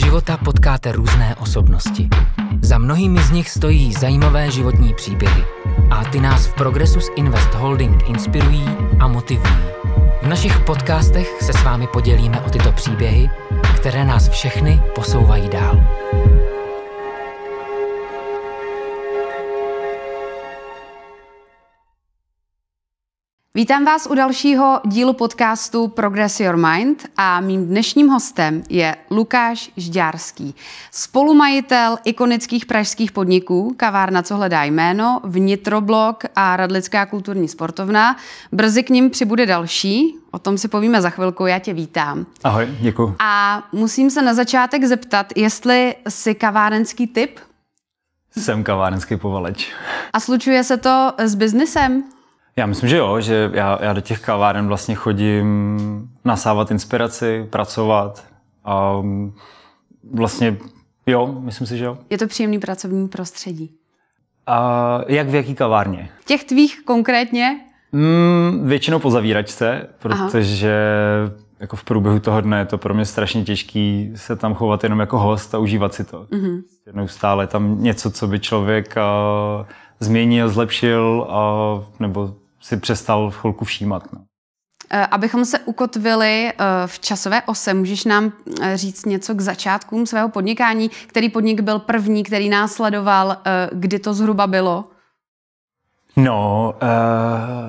života potkáte různé osobnosti. Za mnohými z nich stojí zajímavé životní příběhy a ty nás v Progressus Invest Holding inspirují a motivují. V našich podcastech se s vámi podělíme o tyto příběhy, které nás všechny posouvají dál. Vítám vás u dalšího dílu podcastu Progress Your Mind a mým dnešním hostem je Lukáš Žďárský, spolumajitel ikonických pražských podniků Kavárna, co hledá jméno, Vnitroblok a Radlická kulturní sportovna. Brzy k ním přibude další, o tom si povíme za chvilku, já tě vítám. Ahoj, děkuji. A musím se na začátek zeptat, jestli jsi kavárenský typ? Jsem kavárenský povaleč. A slučuje se to s biznesem? Já myslím, že jo, že já, já do těch kaváren vlastně chodím nasávat inspiraci, pracovat a mm, vlastně jo, myslím si, že jo. Je to příjemný pracovní prostředí. A jak v jaký kavárně? Těch tvých konkrétně? Mm, většinou po zavíračce, protože Aha. jako v průběhu toho dne je to pro mě strašně těžký se tam chovat jenom jako host a užívat si to. Mm-hmm. stále tam něco, co by člověk a, změnil, zlepšil, a, nebo si přestal v chvilku všímat. No. Eh, abychom se ukotvili eh, v časové ose, můžeš nám eh, říct něco k začátkům svého podnikání? Který podnik byl první, který následoval? Kdy to zhruba bylo? No,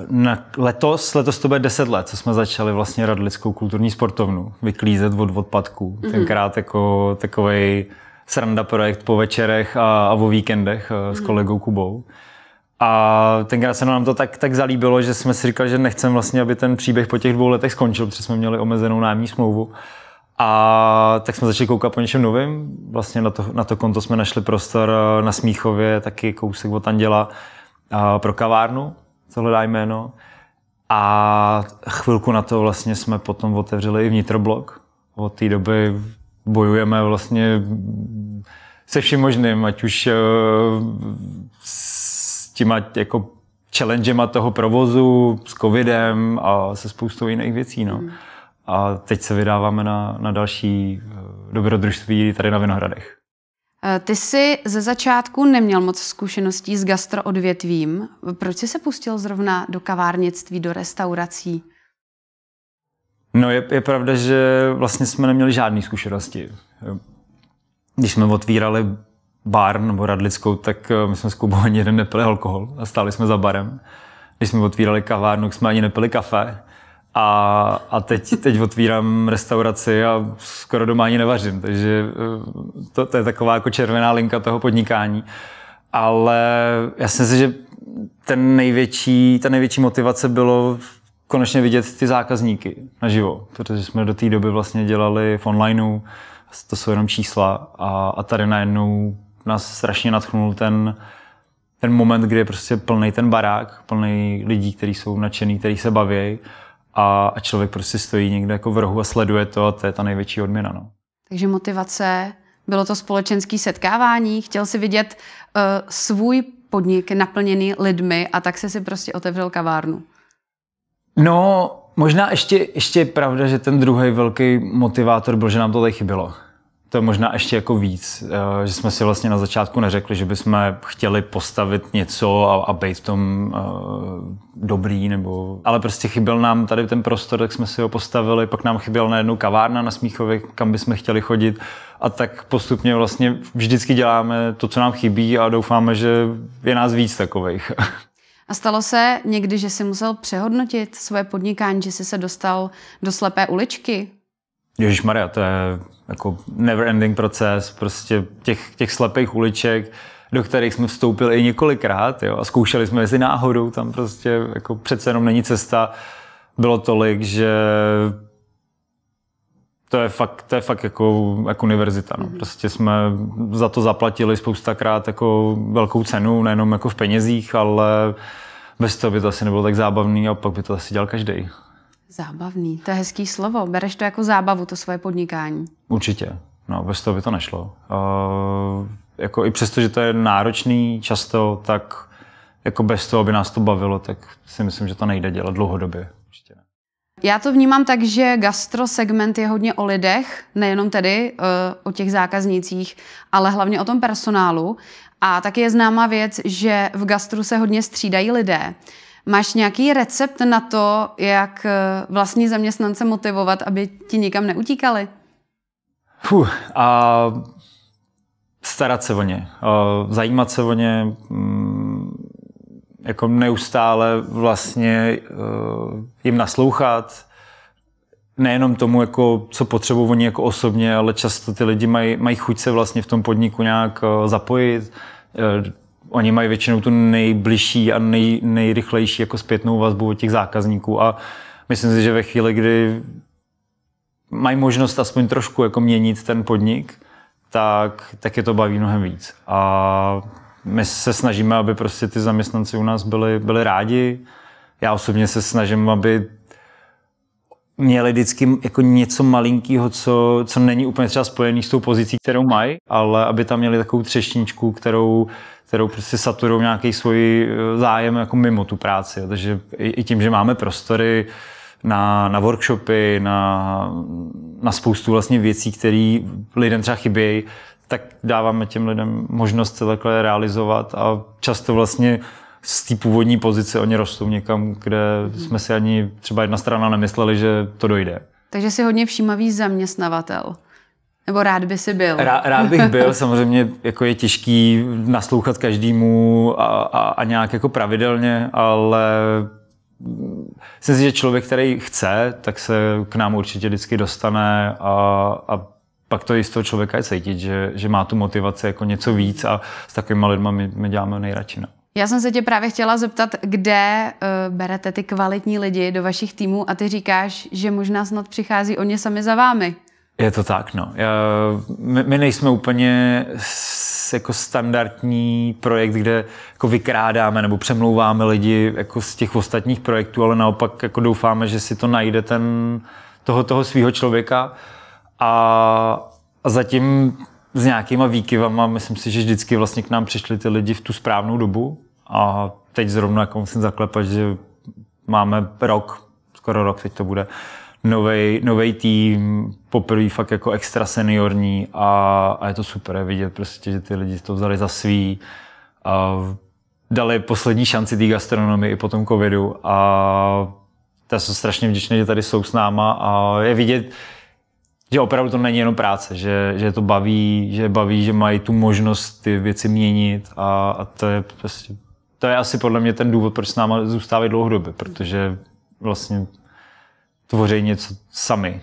na letos, letos to bude 10 let, co jsme začali vlastně Radlickou kulturní sportovnu vyklízet od odpadků. Mm-hmm. Tenkrát jako takovej sranda projekt po večerech a, a o víkendech mm-hmm. s mhm. kolegou Kubou. Mm-hmm. A tenkrát se nám to tak, tak zalíbilo, že jsme si říkali, že nechceme vlastně, aby ten příběh po těch dvou letech skončil, protože jsme měli omezenou nájemní smlouvu. A tak jsme začali koukat po něčem novém. Vlastně na to, na to konto jsme našli prostor eh, na Smíchově, taky kousek od Anděla, eh, pro kavárnu, co hledá jméno. A chvilku na to vlastně jsme potom otevřeli i vnitroblok. Od té doby bojujeme vlastně se vším možným, ať už eh, s těma jako challengema toho provozu, s covidem a se spoustou jiných věcí. No. Mm. A teď se vydáváme na, na další eh, dobrodružství tady na Vinohradech. Eh, ty jsi ze začátku neměl moc zkušeností s gastroodvětvím. Proč jsi se pustil zrovna do kavárnictví, do restaurací? No je, je pravda, že vlastně jsme neměli žádné zkušenosti. Když jsme otvírali bar nebo radlickou, tak eh, my jsme s Kubou ani jeden nepili alkohol a stáli jsme za barem. Když jsme otvírali kavárnu, jsme ani nepili kafe. A, a teď, teď otvírám restauraci a skoro doma ani nevařím, takže eh, to, to je taková jako červená linka toho podnikání. Ale já si myslím, že ten největší, ta největší motivace bylo konečně vidět ty zákazníky naživo, protože jsme do té doby vlastně dělali v onlineu, to jsou jenom čísla a, a tady najednou nás strašně natchnul ten, ten moment, kdy je prostě plný ten barák, plný lidí, kteří jsou nadšený, kteří se baví a, a člověk prostě stojí někde jako v rohu a sleduje to a to je ta největší odměna. No. Takže motivace, bylo to společenské setkávání, chtěl si vidět uh, svůj podnik naplněný lidmi a tak se si prostě otevřel kavárnu. No, možná ještě, ještě je pravda, že ten druhý velký motivátor byl, že nám to tady chybělo to je možná ještě jako víc, eh, že jsme si vlastně na začátku neřekli, že bychom chtěli postavit něco a, a být v tom uh, dobrý, nebo... Ale prostě chyběl nám tady ten prostor, tak jsme si ho postavili, pak nám chyběl najednou kavárna na Smíchově, kam bychom chtěli chodit a tak postupně vlastně vždycky děláme to, co nám chybí a doufáme, že je nás víc takových. A stalo se někdy, že jsi musel přehodnotit svoje podnikání, že jsi se dostal do slepé uličky? Ježíš Maria, to je jako never ending proces, prostě těch, těch slepých uliček, do kterých jsme vstoupili i několikrát jo, a zkoušeli jsme, mezi náhodou tam prostě jako přece jenom není cesta, bylo tolik, že to je fakt, to je fakt jako, jako univerzita. No. Mhm. Prostě jsme za to zaplatili spoustakrát jako velkou cenu, nejenom jako v penězích, ale bez toho by to asi nebylo tak zábavný a pak by to asi dělal každý. Zábavný, to je hezký slovo. Bereš to jako zábavu, to svoje podnikání? Určitě. No, bez toho by to nešlo. Uh, jako i přesto, že to je náročný často, tak jako bez toho, aby nás to bavilo, tak si myslím, že to nejde dělat dlouhodobě. Určitě ne. Já to vnímám tak, že gastro segment je hodně o lidech, nejenom tedy uh, o těch zákaznicích, ale hlavně o tom personálu. A taky je známá věc, že v gastru se hodně střídají lidé. Máš nějaký recept na to, jak eh, vlastní zaměstnance motivovat, aby ti nikam neutíkali? Fuh, a starat se o ně, zajímat se o ně, mm, jako neustále vlastně eh, jim naslouchat, nejenom tomu, jako, co potřebují oni jako osobně, ale často ty lidi mají, mají chuť se vlastně v tom podniku nějak eh, zapojit, oni mají většinou tu nejbližší a nej, nejrychlejší jako zpětnou vazbu od těch zákazníků a myslím si, že ve chvíli, kdy mají možnost aspoň trošku jako měnit ten podnik, tak, tak je to baví mnohem víc. A my se snažíme, aby prostě ty zaměstnanci u nás byli, byli rádi. Já osobně se snažím, aby měli vždycky jako něco malinkého, co, co není úplně třeba spojený s tou pozicí, kterou mají, ale aby tam měli takovou třešničku, kterou kterou prostě saturují nějaký svůj e, zájem jako mimo tu práci. Takže i tím, že máme prostory na, na workshopy, na, na spoustu vlastně věcí, které lidem třeba chybějí, tak dáváme těm lidem možnost se takhle realizovat a často vlastně z té původní pozice oni rostou někam, kde jsme si ani třeba jedna strana nemysleli, že to dojde. Takže si hodně všímavý zaměstnavatel. Nebo rád by si byl? Rá, rád bych byl, samozřejmě jako je těžký naslouchat každému a, a, a nějak jako pravidelně, ale myslím si, že člověk, který chce, tak se k nám určitě vždycky dostane a, a pak to i z toho člověka je cítit, že, že má tu motivaci jako něco víc a s takovými lidmi my, my děláme nejradši. No. Já jsem se tě právě chtěla zeptat, kde uh, berete ty kvalitní lidi do vašich týmů a ty říkáš, že možná snad přichází oni sami za vámi. Je to tak, no. My, my nejsme úplně jako standardní projekt, kde jako vykrádáme nebo přemlouváme lidi jako z těch ostatních projektů, ale naopak jako doufáme, že si to najde ten, toho, toho svého člověka a, a zatím s nějakýma výkyvama, myslím si, že vždycky vlastně k nám přišli ty lidi v tu správnou dobu a teď zrovna jako musím zaklepat, že máme rok, skoro rok teď to bude, nový tým, poprvé fakt jako extra seniorní a, a je to super vidět prostě, že ty lidi to vzali za svý a dali poslední šanci té gastronomii i po tom covidu a já jsem strašně vděčný, že tady jsou s náma a je vidět, že opravdu to není jenom práce, že, že to baví, že baví, že mají tu možnost ty věci měnit a, a to je prostě, to je asi podle mě ten důvod, proč s náma zůstávají dlouhodobě, protože vlastně tvoří něco sami.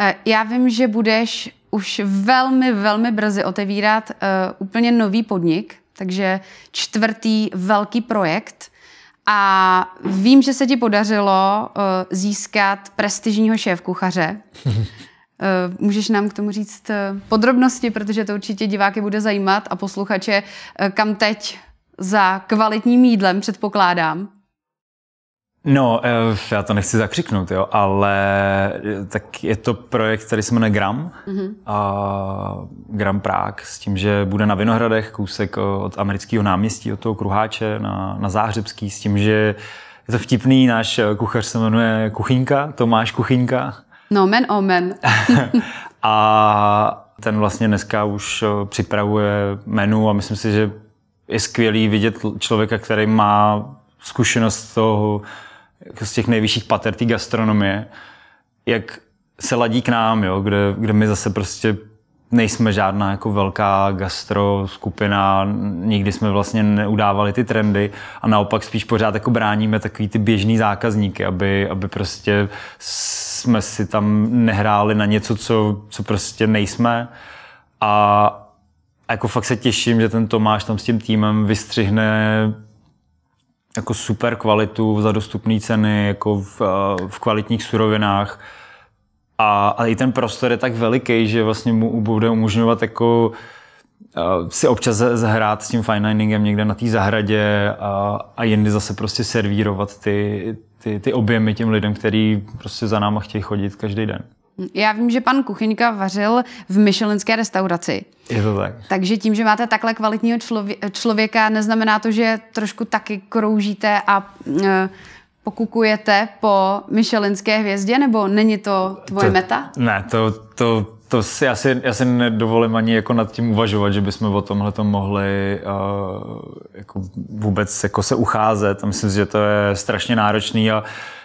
Eh, já vím, že budeš už velmi, velmi brzy otevírat uh, úplně nový podnik, takže čtvrtý velký projekt. A vím, že se ti podařilo uh, získat prestižního šéf-kuchaře. uh, můžeš nám k tomu říct uh, podrobnosti, protože to určitě diváky bude zajímat a posluchače, uh, kam teď za kvalitním jídlem předpokládám. No, eh, já to nechci zakřiknout, jo, ale eh, tak je to projekt, který se jmenuje Gram. Mm-hmm. A Gram Prague s tím, že bude na Vinohradech kousek od amerického náměstí, od toho kruháče na, na Záhřebský, s tím, že je to vtipný, náš eh, kuchař se jmenuje Kuchyňka, Tomáš Kuchyňka. No, men oh men. a ten vlastně dneska už připravuje menu a myslím si, že je skvělý vidět člověka, který má zkušenost toho jako z těch nejvyšších pater té gastronomie, jak se ladí k nám, jo, kde, kde my zase prostě nejsme žádná jako velká gastro skupina, nikdy jsme vlastně neudávali ty trendy a naopak spíš pořád jako bráníme takový ty běžný zákazníky, aby, aby prostě jsme si tam nehráli na něco, co, co prostě nejsme a jako fakt se těším, že ten Tomáš tam s tím týmem vystřihne jako super kvalitu za dostupné ceny, jako v, eh, v kvalitních surovinách. A, a i ten prostor je tak veliký, že vlastně mu bude umožňovat jako eh, si občas zahrát s tím fine diningem někde na té zahradě a, a jindy zase prostě servírovat ty, ty, ty objemy těm lidem, který prostě za náma chtějí chodit každý den. Já vím, že pan Kuchyňka vařil v Michelinské restauraci. Je to tak. Takže tím, že máte takhle kvalitního člověka, neznamená to, že trošku taky kroužíte a e, pokukujete po Michelinské hvězdě, nebo není to tvoje to, meta? Ne, to, to to si, já, si, já si nedovolím ani jako nad tím uvažovat, že bychom o tomhle mohli uh, jako vůbec jako se ucházet. A myslím si, že to je strašně náročný a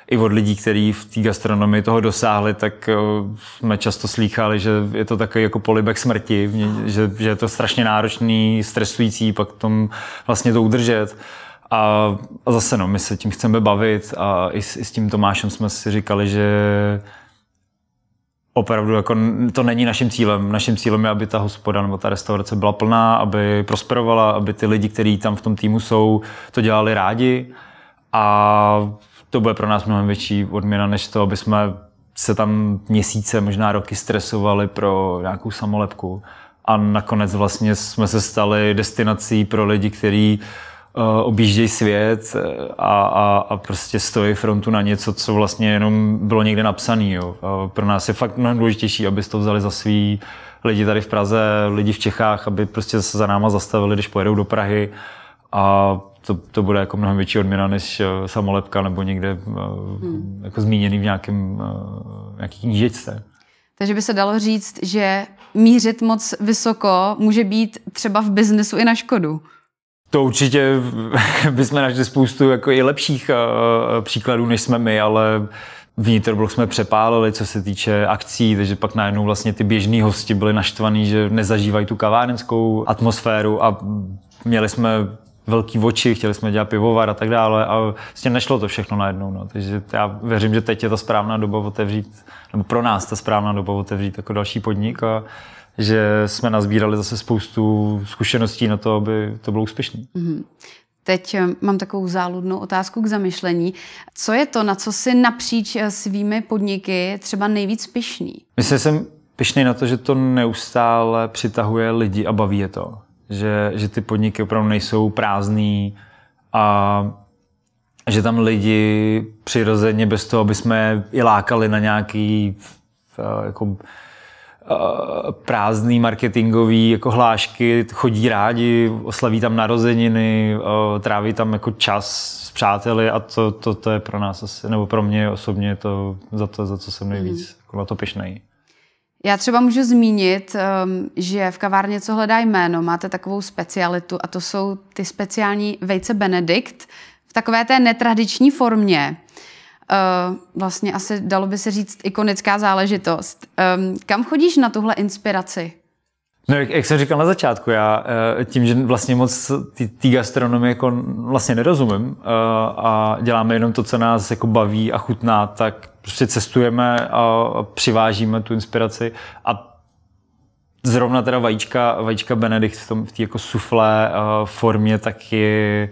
i od lidí, kteří v té gastronomii toho dosáhli, tak uh, jsme často slýchali, že je to takový jako polibek smrti, že, že je to strašně náročný, stresující, pak tom vlastně to udržet. A, a zase no, my se tím chceme bavit a i s, i s tím Tomášem jsme si říkali, že opravdu jako to není naším cílem. Naším cílem je, aby ta hospoda nebo ta restaurace byla plná, aby prosperovala, aby ty lidi, kteří tam v tom týmu jsou, to dělali rádi a to bude pro nás mnohem větší odměna, než to, aby jsme se tam měsíce, možná roky stresovali pro nějakou samolepku. A nakonec vlastně jsme se stali destinací pro lidi, kteří Eh, objíždějí svět eh, a, a, a prostě stojí frontu na něco, co vlastně jenom bylo někde napsané. Pro nás je fakt mnohem důležitější, aby to vzali za svý lidi tady v Praze, lidi v Čechách, aby prostě se za náma zastavili, když pojedou do Prahy a to, to bude jako mnohem větší odměna než eh, samolepka nebo někde hmm. jako zmíněný v nějakém nějaký knížečce. Takže by se dalo říct, že mířit moc vysoko může být třeba v biznesu i na škodu. To určitě bychom našli spoustu jako i lepších eh, eh, příkladů, než jsme my, ale Vnitrobloch jsme přepálili, co se týče akcí, takže pak najednou vlastně ty běžní hosti byli naštvaní, že nezažívají tu kavárenskou atmosféru a měli jsme velký oči, chtěli jsme dělat pivovar a tak dále a vlastně nešlo to všechno najednou. No. Takže já věřím, že teď je ta správná doba otevřít, nebo pro nás ta správná doba otevřít jako další podnik a že jsme nazbírali zase spoustu zkušeností na to, aby to bylo úspěšné. Mm-hmm. Teď eh, mám takovou záludnou otázku k zamyšlení. Co je to, na co si napříč eh, svými podniky třeba nejvíc pišný? Myslím, že jsem pišný na to, že to neustále přitahuje lidi a baví je to. Že, že ty podniky opravdu nejsou prázdný a že tam lidi přirozeně bez toho, aby jsme i lákali na nějaký eh, jako, Eh, prázdný marketingový jako hlášky, chodí rádi, oslaví tam narozeniny, eh, tráví tam jako čas s přáteli a to, to, to je pro nás asi, nebo pro mě osobně to, za to, za co jsem nejvíc mm. jako na to pišnej. Já třeba můžu zmínit, ehm, že v kavárně Co hledá jméno máte takovou specialitu a to jsou ty speciální vejce Benedikt v takové té netradiční formě. Eh, vlastně asi dalo by se říct ikonická záležitost. Um, kam chodíš na tuhle inspiraci? No, jak, jak jsem říkal na začátku, já eh, tím, že vlastně moc té gastronomie jako vlastně nerozumím eh, a děláme jenom to, co nás jako baví a chutná, tak prostě cestujeme a přivážíme tu inspiraci a zrovna teda vajíčka, vajíčka Benedikt v té jako suflé formě taky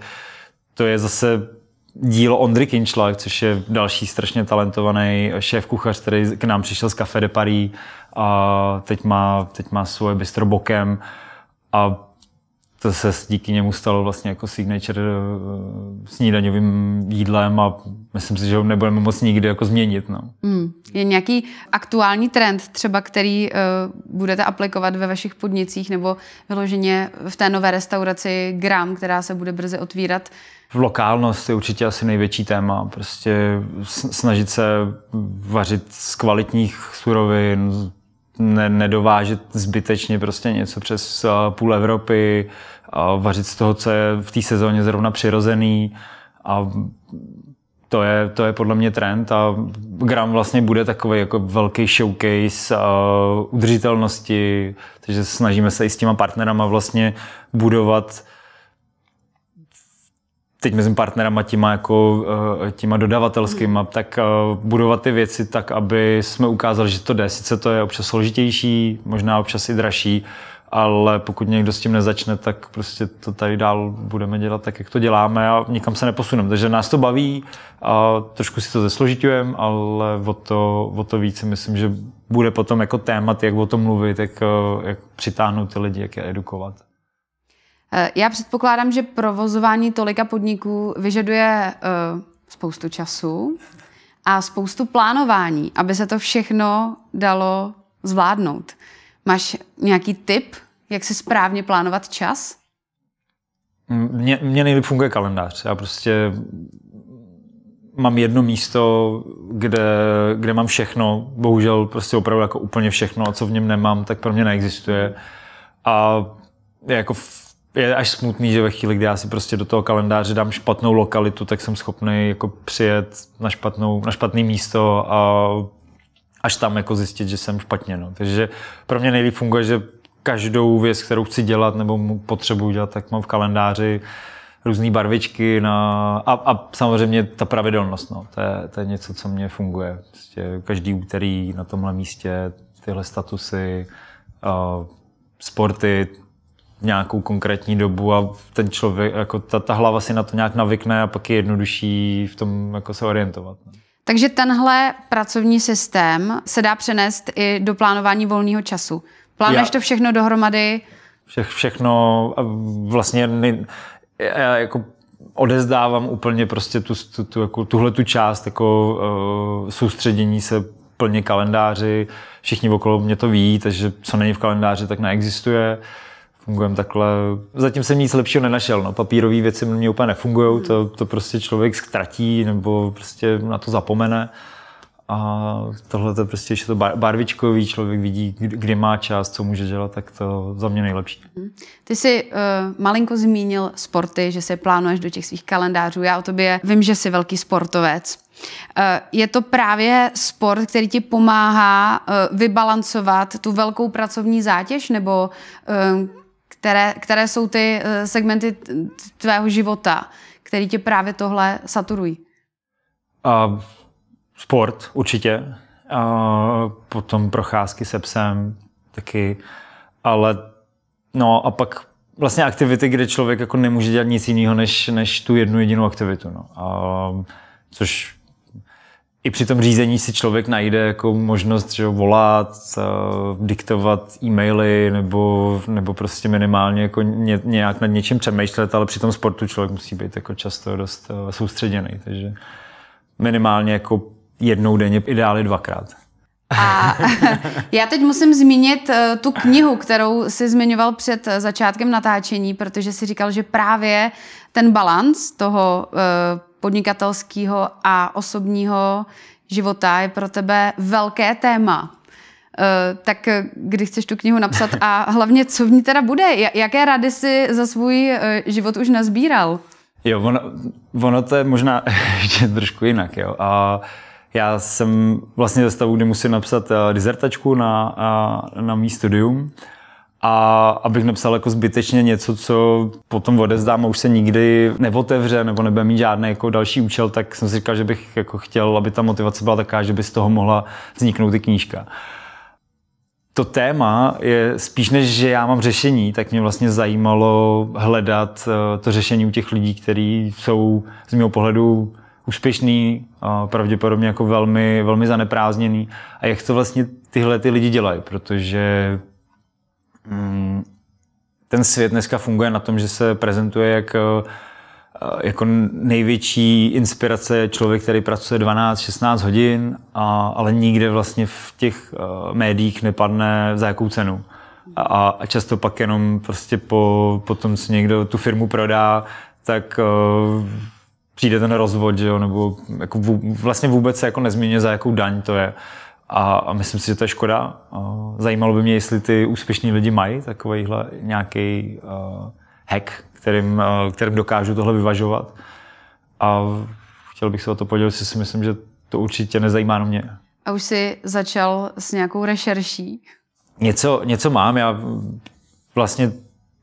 to je zase dílo Ondry Kinčla, což je další strašně talentovaný šéf kuchař, který k nám přišel z Café de Paris a teď má, teď má svoje bistro bokem a to se díky němu stalo vlastně jako signature eh, snídaňovým jídlem a myslím si, že ho nebudeme moc nikdy jako změnit. No. Mm. Je nějaký aktuální trend třeba, který uh, budete aplikovat ve vašich podnicích nebo vyloženě v té nové restauraci Gram, která se bude brzy otvírat? Lokálnost je určitě asi největší téma. Prostě snažit se vařit z kvalitních surovin, ne, nedovážet zbytečně prostě něco přes eh, půl Evropy, a vařit z toho, co je v té sezóně zrovna přirozený a to je, to je podle mě trend a Gram vlastně bude takový jako velký showcase uh, udržitelnosti, takže snažíme se i s těma partnerama vlastně budovat uh, teď mezi partnerama, těma, jako, eh, těma dodavatelskýma, hmm. tak eh, budovat ty věci tak, aby jsme ukázali, že to jde. Sice to je občas složitější, možná občas i dražší, ale pokud někdo s tím nezačne, tak prostě to tady dál budeme dělat tak, jak to děláme a nikam se neposuneme. Takže nás to baví a trošku si to zesložitujeme, ale o to, o to více myslím, že bude potom jako témat, jak o tom mluvit, jak, eh, jak přitáhnout ty lidi, jak je edukovat. Eh, já předpokládám, že provozování tolika podniků vyžaduje eh, spoustu času a spoustu plánování, aby se to všechno dalo zvládnout. Máš nějaký tip, jak si správně plánovat čas? Mně, mm, mně nejlíp funguje kalendář. Já prostě mám jedno místo, kde, kde mám všechno. Bohužel prostě opravdu jako úplně všechno a co v něm nemám, tak pro mě neexistuje. A jako je až smutný, že ve chvíli, kdy já si prostě do toho kalendáře dám špatnou lokalitu, tak jsem schopný jako přijet na, špatnou, na špatné místo a až tam jako zjistit, že jsem špatně. No. Takže pro mě nejlíp funguje, že každou věc, kterou chci dělat nebo potřebuji dělat, tak mám v kalendáři různé barvičky na, a, a, samozřejmě ta pravidelnost. No. To, je, to je něco, co mě funguje. Prostě každý úterý na tomhle místě tyhle statusy, uh, sporty, nějakou konkrétní dobu a ten člověk, jako ta, ta hlava si na to nějak navykne a pak je jednodušší v tom jako se orientovat. No. Takže tenhle pracovní systém se dá přenést i do plánování volného času. Plánuješ Já, to všechno dohromady? Vše, všechno vlastně ne, já jako odezdávám úplně prostě tu, tu, tu, jako, tuhle tu část jako uh, soustředění se plně kalendáři. Všichni okolo mě to ví, takže co není v kalendáři, tak neexistuje. Uh, fungujeme takhle. Zatím jsem nic lepšího nenašel. No. Papírové věci mě úplně nefungují, to, to prostě člověk ztratí nebo prostě na to zapomene. A tohle to prostě, ještě to barvičkový člověk vidí, kdy má čas, co může dělat, tak to za mě nejlepší. Mhm. Ty jsi uh, malinko zmínil sporty, že se plánuješ do těch svých kalendářů. Já o tobě vím, že jsi velký sportovec. Eh, je to právě sport, který ti pomáhá eh, vybalancovat tu velkou pracovní zátěž, nebo které, které jsou ty eh, segmenty tvého života, které tě právě tohle saturují? A sport určitě, A potom procházky se psem taky, ale no a pak vlastně aktivity, kde člověk jako nemůže dělat nic jiného než, než tu jednu jedinou aktivitu. No. a což i při tom řízení si člověk najde jako možnost že volat, eh, diktovat e-maily nebo, nebo prostě minimálně jako ně, nějak nad něčím přemýšlet, ale při tom sportu člověk musí být jako často dost eh, soustředěný, takže minimálně jako jednou denně, ideálně dvakrát. A já teď musím zmínit eh, tu knihu, kterou si zmiňoval před začátkem natáčení, protože si říkal, že právě ten balans toho podnikatelského a osobního života je pro tebe velké téma. Eh, tak eh, kdy chceš tu knihu napsat a hlavně, co v ní teda bude? Jaké rady si za svůj eh, život už nazbíral? Jo, ono, ono to je možná ještě trošku jinak. Jo. A já jsem vlastně ze stavu, kdy musím napsat dizertačku na, na mý studium a abych napsal jako zbytečně něco, co potom odezdám a už se nikdy neotevře nebo nebude mít žádný jako další účel, tak jsem si říkal, že bych jako chtěl, aby ta motivace byla taková, že by z toho mohla vzniknout i knížka. To téma je spíš než, že já mám řešení, tak mě vlastně zajímalo hledat eh, to řešení u těch lidí, kteří jsou z mého pohledu úspěšný, pravděpodobně jako velmi, velmi zaneprázdněný a jak to vlastně tyhle ty lidi dělají, protože Mm, ten svět dneska funguje na tom, že se prezentuje jak eh, eh, jako největší inspirace člověk, který pracuje 12-16 hodin, a, ale nikde vlastně v těch eh, médiích nepadne za jakou cenu. A, a často pak jenom prostě po, tom, co někdo tu firmu prodá, tak uh, přijde ten rozvod, že jo, nebo jako vů, vlastně vůbec se jako nezmíně, za jakou daň to je. Uh, a, a myslím si, že to je škoda. Zajímalo by mě, jestli ty úspěšní lidi mají takovýhle nějaký uh, hack, kterým, uh, kterým dokážu tohle vyvažovat. A chtěl bych se o to podělit, si myslím, že to určitě nezajímá na mě. A už jsi začal s nějakou rešerší? Něco, něco mám. Já vlastně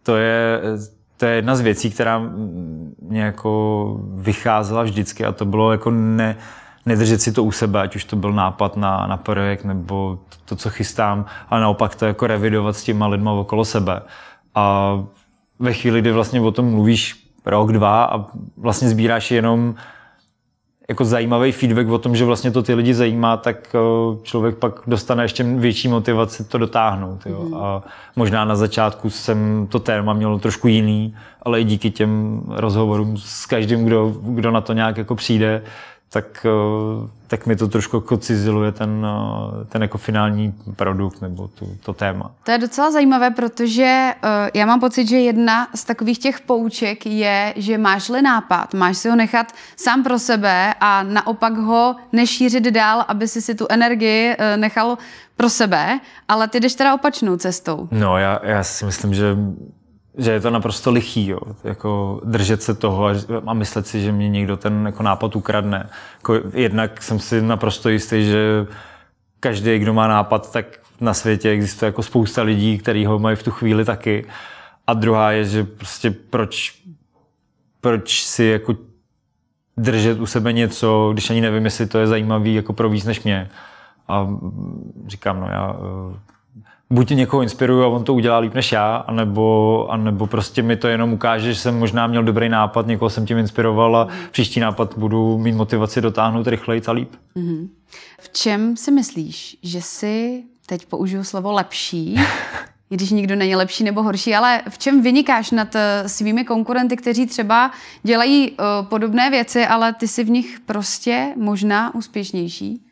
to je, to je jedna z věcí, která mě jako vycházela vždycky a to bylo jako ne, nedržet si to u sebe, ať už to byl nápad na, na projekt nebo to, co chystám, ale naopak to jako revidovat s těma lidma okolo sebe. A ve chvíli, kdy vlastně o tom mluvíš rok, dva a vlastně sbíráš jenom jako zajímavý feedback o tom, že vlastně to ty lidi zajímá, tak eh, člověk pak dostane ještě větší motivaci to dotáhnout. Jo. Mhm. A možná na začátku jsem to téma měl trošku jiný, ale i díky těm rozhovorům s každým, kdo, kdo na to nějak jako přijde, tak, eh, tak mi to trošku kociziluje jako ten, eh, ten jako finální produkt nebo tu, to téma. To je docela zajímavé, protože eh, já mám pocit, že jedna z takových těch pouček je, že máš-li nápad, máš si ho nechat sám pro sebe a naopak ho nešířit dál, aby si si tu energii nechal pro sebe, ale ty jdeš teda opačnou cestou. No, já, já si myslím, že že je to naprosto lichý, jo. jako držet se toho a, a myslet si, že mě někdo ten jako nápad ukradne. Jako, jednak jsem si naprosto jistý, že každý, kdo má nápad, tak na světě existuje jako spousta lidí, kteří ho mají v tu chvíli taky. A druhá je, že prostě proč, proč si jako držet u sebe něco, když ani nevím, jestli to je zajímavý jako pro víc než mě. A mm, říkám, no já eh, buď někoho inspiruju a on to udělá líp než já, anebo, anebo prostě mi to jenom ukáže, že jsem možná měl dobrý nápad, někoho jsem tím inspiroval a mm. příští nápad budu mít motivaci dotáhnout rychleji a líp. Mm-hmm. V čem si myslíš, že si teď použiju slovo lepší, když nikdo není lepší nebo horší, ale v čem vynikáš nad eh, svými konkurenty, kteří třeba dělají uh, podobné věci, ale ty si v nich prostě možná úspěšnější?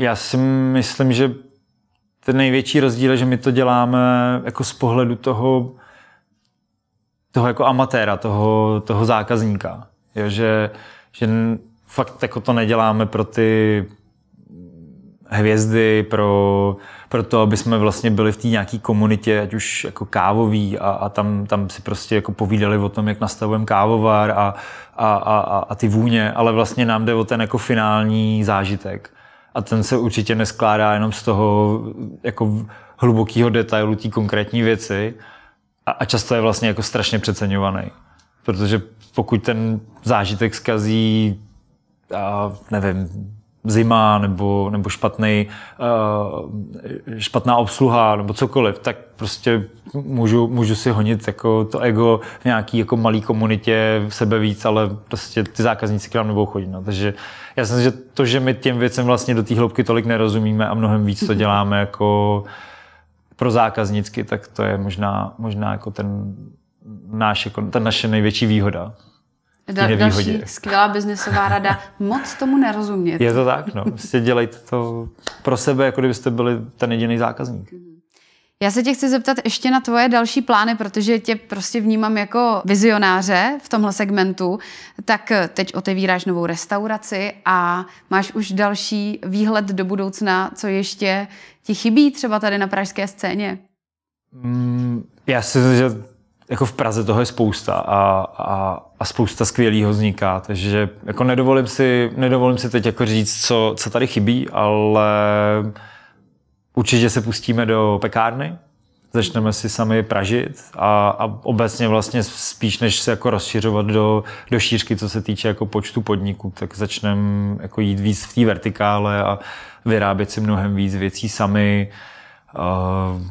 Já si myslím, že ten největší rozdíl je, že my to děláme jako z pohledu toho, toho jako amatéra, toho, toho zákazníka. Jo, že, že fakt jako to neděláme pro ty hvězdy, pro, pro to, aby jsme vlastně byli v té nějaké komunitě, ať už jako kávový a, a tam, tam si prostě jako povídali o tom, jak nastavujeme kávovar a, a, a, a ty vůně, ale vlastně nám jde o ten jako finální zážitek a ten se určitě neskládá jenom z toho jako hlubokého detailu té konkrétní věci a, a často je vlastně jako strašně přeceňovaný. Protože pokud ten zážitek zkazí, a nevím, zima nebo, nebo špatný, uh, eh, špatná obsluha nebo cokoliv, tak prostě můžu, můžu si honit jako to ego v nějaký jako malý komunitě v sebe víc, ale prostě ty zákazníci k nám nebudou chodit. No. Takže já si myslím, že to, že my těm věcem vlastně do té hloubky tolik nerozumíme a mnohem víc to mhm. děláme jako pro zákaznícky, tak to je možná, možná jako ten náš, jako, ta naše největší výhoda. Da- další skvělá biznesová rada. Moc tomu nerozumět. Je to tak, no. Prostě dělejte to pro sebe, jako kdybyste byli ten jediný zákazník. Mhm. Já se tě chci zeptat ještě na tvoje další plány, protože tě prostě vnímám jako vizionáře v tomhle segmentu. Tak teď otevíráš novou restauraci a máš už další výhled do budoucna, co ještě ti chybí třeba tady na pražské scéně? Mm, já si myslím, že jako v Praze toho je spousta a, a, a spousta skvělého vzniká, takže jako nedovolím si, nedovolím si teď jako říct, co, co tady chybí, ale určitě se pustíme do pekárny, začneme si sami pražit a, a obecně vlastně spíš než se jako rozšiřovat do, do šířky, co se týče jako počtu podniků, tak začneme jako jít víc v té vertikále a vyrábět si mnohem víc věcí sami. Uh,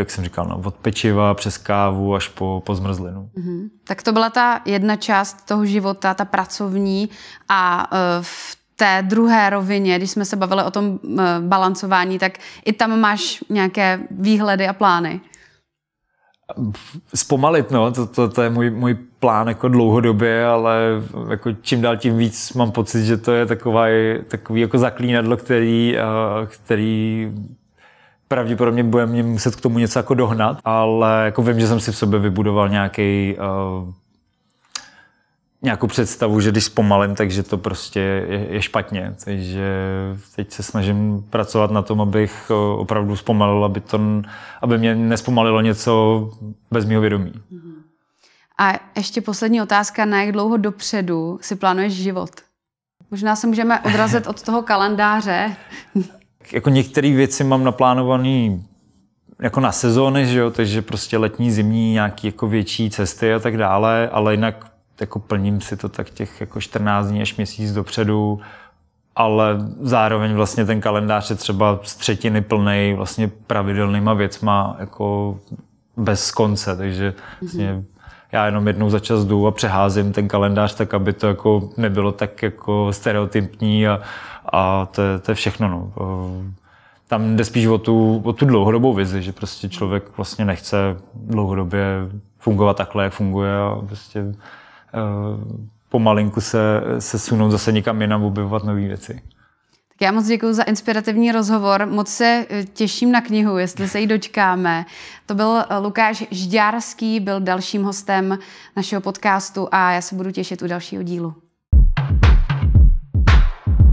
jak jsem říkal, no, od pečiva přes kávu až po, po zmrzlinu. Mm-hmm. Tak to byla ta jedna část toho života, ta pracovní a e, v té druhé rovině, když jsme se bavili o tom e, balancování, tak i tam máš nějaké výhledy a plány. Zpomalit, no, to, to, to je můj, můj plán jako dlouhodobě, ale jako čím dál tím víc mám pocit, že to je takový, takový jako zaklínadlo, který, e, který pravděpodobně bude mě muset k tomu něco jako dohnat, ale jako vím, že jsem si v sobě vybudoval nějaký uh, nějakou představu, že když zpomalím, takže to prostě je, je špatně. Takže teď se snažím pracovat na tom, abych eh, opravdu zpomalil, aby, to, aby mě nespomalilo něco bez mého vědomí. A ještě poslední otázka, na jak dlouho dopředu si plánuješ život? Možná se můžeme odrazit od toho kalendáře. Jako některé věci mám naplánované jako na sezóny, že jo? takže prostě letní, zimní, nějaké jako větší cesty a tak dále, ale jinak jako plním si to tak těch jako 14 dní až měsíc dopředu, ale zároveň vlastně ten kalendář je třeba z třetiny plný vlastně pravidelnýma věcma jako bez konce, takže mhm. vlastně mm-hmm já jenom jednou za čas jdu a přeházím ten kalendář tak, aby to jako nebylo tak jako stereotypní a, a to, je, to je všechno. No. Tam jde spíš o tu, o tu dlouhodobou vizi, že prostě člověk vlastně nechce dlouhodobě fungovat takhle, jak funguje a prostě uh, pomalinku se, se sunout zase někam jinam, objevovat nové věci. Já moc děkuji za inspirativní rozhovor, moc se eh, těším na knihu, jestli se ji dočkáme. To byl eh, Lukáš Žďárský, byl dalším hostem našeho podcastu a já se budu těšit u dalšího dílu.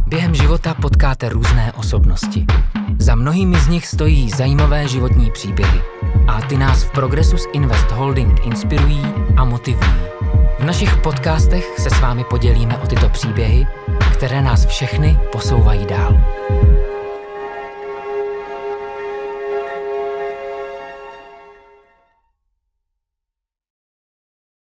Během života potkáte různé osobnosti. Za mnohými z nich stojí zajímavé životní příběhy a ty nás v Progressus Invest Holding inspirují a motivují. V našich podcastech se s vámi podělíme o tyto příběhy které nás všechny posouvají dál.